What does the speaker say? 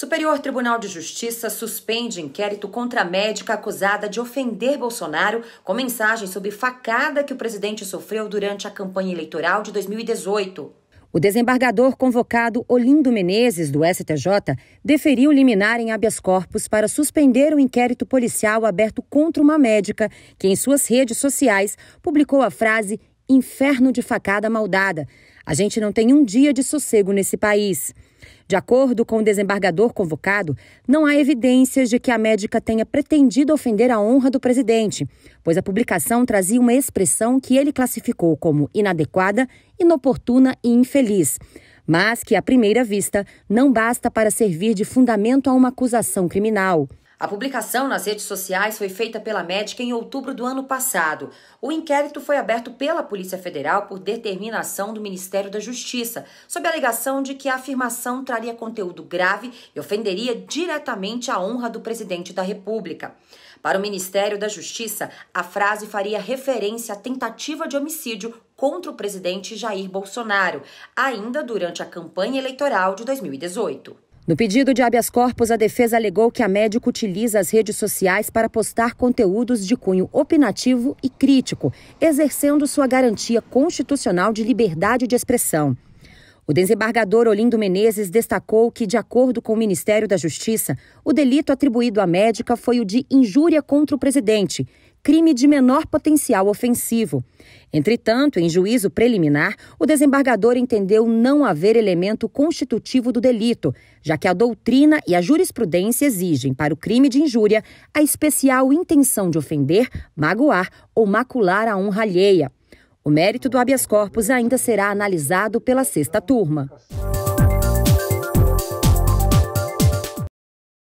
Superior Tribunal de Justiça suspende inquérito contra a médica acusada de ofender Bolsonaro com mensagem sobre facada que o presidente sofreu durante a campanha eleitoral de 2018. O desembargador convocado Olindo Menezes, do STJ, deferiu liminar em habeas corpus para suspender o inquérito policial aberto contra uma médica que, em suas redes sociais, publicou a frase inferno de facada maldada. A gente não tem um dia de sossego nesse país. De acordo com o desembargador convocado, não há evidências de que a médica tenha pretendido ofender a honra do presidente, pois a publicação trazia uma expressão que ele classificou como inadequada, inoportuna e infeliz, mas que, à primeira vista, não basta para servir de fundamento a uma acusação criminal. A publicação nas redes sociais foi feita pela médica em outubro do ano passado. O inquérito foi aberto pela Polícia Federal por determinação do Ministério da Justiça, sob a alegação de que a afirmação traria conteúdo grave e ofenderia diretamente a honra do presidente da República. Para o Ministério da Justiça, a frase faria referência à tentativa de homicídio contra o presidente Jair Bolsonaro, ainda durante a campanha eleitoral de 2018. No pedido de habeas corpus, a defesa alegou que a médica utiliza as redes sociais para postar conteúdos de cunho opinativo e crítico, exercendo sua garantia constitucional de liberdade de expressão. O desembargador Olindo Menezes destacou que, de acordo com o Ministério da Justiça, o delito atribuído à médica foi o de injúria contra o presidente crime de menor potencial ofensivo. Entretanto, em juízo preliminar, o desembargador entendeu não haver elemento constitutivo do delito, já que a doutrina e a jurisprudência exigem para o crime de injúria a especial intenção de ofender, magoar ou macular a honra alheia. O mérito do habeas corpus ainda será analisado pela sexta turma.